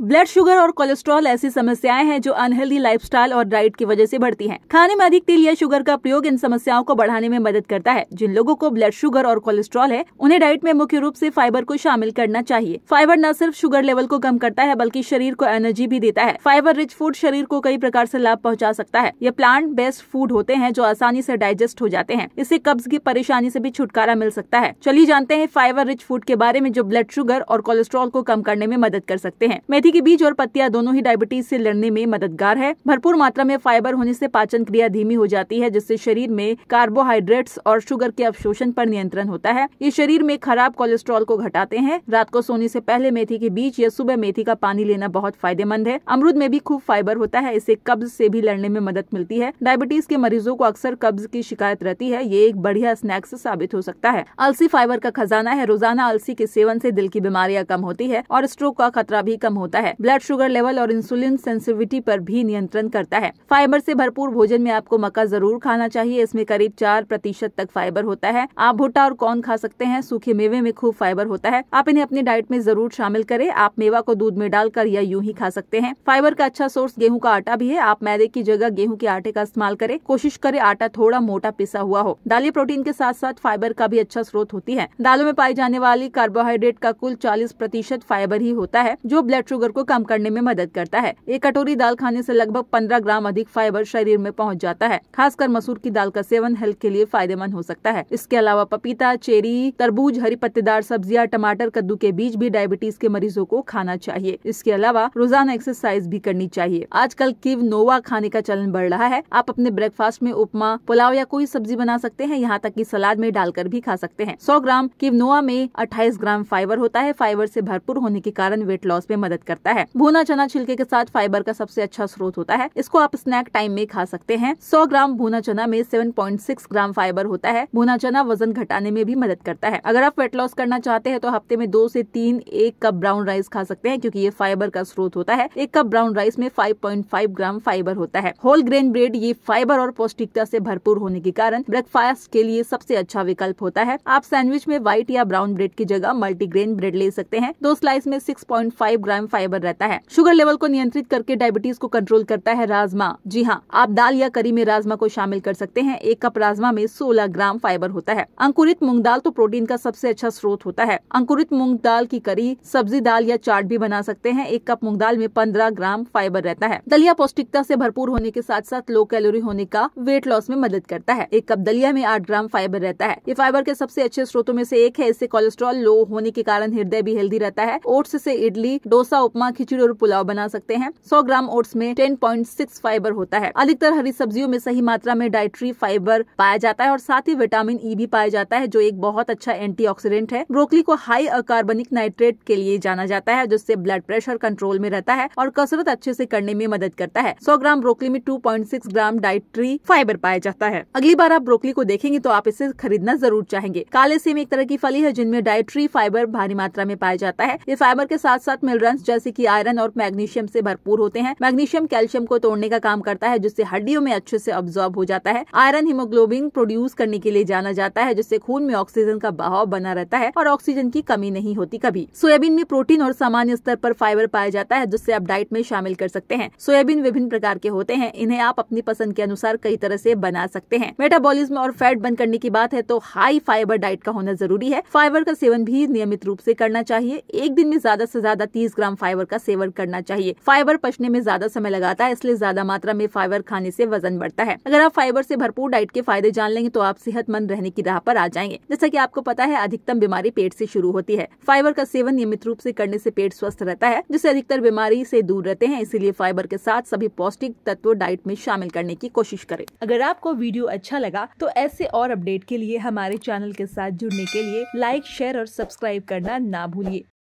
Blood sugar और cholesterol ऐसी समस्याएं हैं जो अनहेल्दी लाइफस्टाइल और डाइट की वजह से बढ़ती हैं। खाने में अधिक तेल या शुगर का प्रयोग इन समस्याओं को बढ़ाने में मदद करता है जिन लोगों को ब्लड शुगर और कोलेस्ट्रॉल है उन्हें डाइट में मुख्य रूप से फाइबर को शामिल करना चाहिए फाइबर न सिर्फ शुगर लेवल को कम करता है बल्कि शरीर को एनर्जी भी देता है फाइबर रिच फूड शरीर को कई प्रकार ऐसी लाभ पहुँचा सकता है ये प्लांट बेस्ड फूड होते हैं जो आसानी ऐसी डाइजेस्ट हो जाते हैं इससे कब्ज की परेशानी ऐसी भी छुटकारा मिल सकता है चलिए जानते हैं फाइबर रिच फूड के बारे में जो ब्लड शुगर और कोलेस्ट्रॉल को कम करने में मदद कर सकते हैं मेथी मेथी के बीज और पत्तियां दोनों ही डायबिटीज से लड़ने में मददगार है भरपूर मात्रा में फाइबर होने से पाचन क्रिया धीमी हो जाती है जिससे शरीर में कार्बोहाइड्रेट्स और शुगर के अवशोषण पर नियंत्रण होता है ये शरीर में खराब कोलेस्ट्रॉल को घटाते हैं रात को सोने से पहले मेथी के बीज या सुबह मेथी का पानी लेना बहुत फायदेमंद है अमरूद में भी खूब फाइबर होता है इसे कब्ज से भी लड़ने में मदद मिलती है डायबिटीज के मरीजों को अक्सर कब्ज की शिकायत रहती है ये एक बढ़िया स्नैक्स साबित हो सकता है अलसी फाइबर का खजाना है रोजाना अलसी के सेवन से दिल की बीमारियां कम होती है और स्ट्रोक का खतरा भी कम होता है करता है ब्लड शुगर लेवल और इंसुलिन सेंसिटिविटी पर भी नियंत्रण करता है फाइबर से भरपूर भोजन में आपको मक्का जरूर खाना चाहिए इसमें करीब चार प्रतिशत तक फाइबर होता है आप भुट्टा और कॉर्न खा सकते हैं सूखे मेवे में खूब फाइबर होता है आप इन्हें अपने डाइट में जरूर शामिल करें आप मेवा को दूध में डालकर या यूं ही खा सकते हैं फाइबर का अच्छा सोर्स गेहूं का आटा भी है आप मैदे की जगह गेहूं के आटे का इस्तेमाल करें कोशिश करें आटा थोड़ा मोटा पिसा हुआ हो दालें प्रोटीन के साथ साथ फाइबर का भी अच्छा स्रोत होती है दालों में पाई जाने वाली कार्बोहाइड्रेट का कुल चालीस प्रतिशत फाइबर ही होता है जो ब्लड शुगर शुगर को कम करने में मदद करता है एक कटोरी दाल खाने से लगभग 15 ग्राम अधिक फाइबर शरीर में पहुंच जाता है खासकर मसूर की दाल का सेवन हेल्थ के लिए फायदेमंद हो सकता है इसके अलावा पपीता चेरी तरबूज हरी पत्तेदार सब्जियाँ टमाटर कद्दू के बीज भी डायबिटीज के मरीजों को खाना चाहिए इसके अलावा रोजाना एक्सरसाइज भी करनी चाहिए आजकल किव नोवा खाने का चलन बढ़ रहा है आप अपने ब्रेकफास्ट में उपमा पुलाव या कोई सब्जी बना सकते हैं यहाँ तक की सलाद में डालकर भी खा सकते हैं सौ ग्राम किवनोवा में अट्ठाईस ग्राम फाइबर होता है फाइबर से भरपूर होने के कारण वेट लॉस में मदद करता करता है भुना चना छिलके के साथ फाइबर का सबसे अच्छा स्रोत होता है इसको आप स्नैक टाइम में खा सकते हैं सौ ग्राम भुना चना में सेवन ग्राम फाइबर होता है भुना चना वजन घटाने में भी मदद करता है अगर आप वेट लॉस करना चाहते हैं तो हफ्ते में दो से तीन एक कप ब्राउन राइस खा सकते हैं क्योंकि ये फाइबर का स्रोत होता है एक कप ब्राउन राइस में 5.5 ग्राम फाइबर होता है होल ग्रेन ब्रेड ये फाइबर और पौष्टिकता से भरपूर होने के कारण ब्रेकफास्ट के लिए सबसे अच्छा विकल्प होता है आप सैंडविच में व्हाइट या ब्राउन ब्रेड की जगह मल्टीग्रेन ब्रेड ले सकते हैं दो स्लाइस में सिक्स ग्राम फाइबर फाइबर रहता है शुगर लेवल को नियंत्रित करके डायबिटीज को कंट्रोल करता है राजमा जी हाँ आप दाल या करी में राजमा को शामिल कर सकते हैं एक कप राजमा में सोलह ग्राम फाइबर होता है अंकुरित मूंग दाल तो प्रोटीन का सबसे अच्छा स्रोत होता है अंकुरित मूंग दाल की करी सब्जी दाल या चाट भी बना सकते हैं एक कप मूंग दाल में पंद्रह ग्राम फाइबर रहता है दलिया पौष्टिकता से भरपूर होने के साथ साथ लो कैलोरी होने का वेट लॉस में मदद करता है एक कप दलिया में आठ ग्राम फाइबर रहता है ये फाइबर के सबसे अच्छे स्रोतों में से एक है इससे कोलेस्ट्रॉल लो होने के कारण हृदय भी हेल्दी रहता है ओट्स से इडली डोसा उपमा उपमा खिचड़ी और पुलाव बना सकते हैं सौ ग्राम ओट्स में टेन पॉइंट सिक्स फाइबर होता है अधिकतर हरी सब्जियों में सही मात्रा में डाइट्री फाइबर पाया जाता है और साथ ही विटामिन ई भी पाया जाता है जो एक बहुत अच्छा एंटी है ब्रोकली को हाई अकार्बनिक नाइट्रेट के लिए जाना जाता है जिससे ब्लड प्रेशर कंट्रोल में रहता है और कसरत अच्छे से करने में मदद करता है सौ ग्राम ब्रोकली में टू ग्राम डाइट्री फाइबर पाया जाता है अगली बार आप ब्रोकली को देखेंगे तो आप इसे खरीदना जरूर चाहेंगे काले सेम एक तरह की फली है जिनमें डाइट्री फाइबर भारी मात्रा में पाया जाता है ये फाइबर के साथ साथ मिनरल्स जैसे जैसे कि आयरन और मैग्नीशियम से भरपूर होते हैं मैग्नीशियम कैल्शियम को तोड़ने का काम करता है जिससे हड्डियों में अच्छे से ऑब्जॉर्ब हो जाता है आयरन हिमोग्लोबिन प्रोड्यूस करने के लिए जाना जाता है जिससे खून में ऑक्सीजन का बहाव बना रहता है और ऑक्सीजन की कमी नहीं होती कभी सोयाबीन में प्रोटीन और सामान्य स्तर पर फाइबर पाया जाता है जिससे आप डाइट में शामिल कर सकते हैं सोयाबीन विभिन्न प्रकार के होते हैं इन्हें आप अपनी पसंद के अनुसार कई तरह से बना सकते हैं मेटाबॉलिज्म और फैट बंद करने की बात है तो हाई फाइबर डाइट का होना जरूरी है फाइबर का सेवन भी नियमित रूप से करना चाहिए एक दिन में ज्यादा से ज्यादा तीस ग्राम फाइबर फाइबर का सेवन करना चाहिए फाइबर पचने में ज्यादा समय लगाता है इसलिए ज्यादा मात्रा में फाइबर खाने से वजन बढ़ता है अगर आप फाइबर से भरपूर डाइट के फायदे जान लेंगे तो आप सेहतमंद रहने की राह पर आ जाएंगे जैसा की आपको पता है अधिकतम बीमारी पेट से शुरू होती है फाइबर का सेवन नियमित रूप से करने से पेट स्वस्थ रहता है जिससे अधिकतर बीमारी से दूर रहते हैं इसीलिए फाइबर के साथ सभी पौष्टिक तत्व डाइट में शामिल करने की कोशिश करें अगर आपको वीडियो अच्छा लगा तो ऐसे और अपडेट के लिए हमारे चैनल के साथ जुड़ने के लिए लाइक शेयर और सब्सक्राइब करना ना भूलिए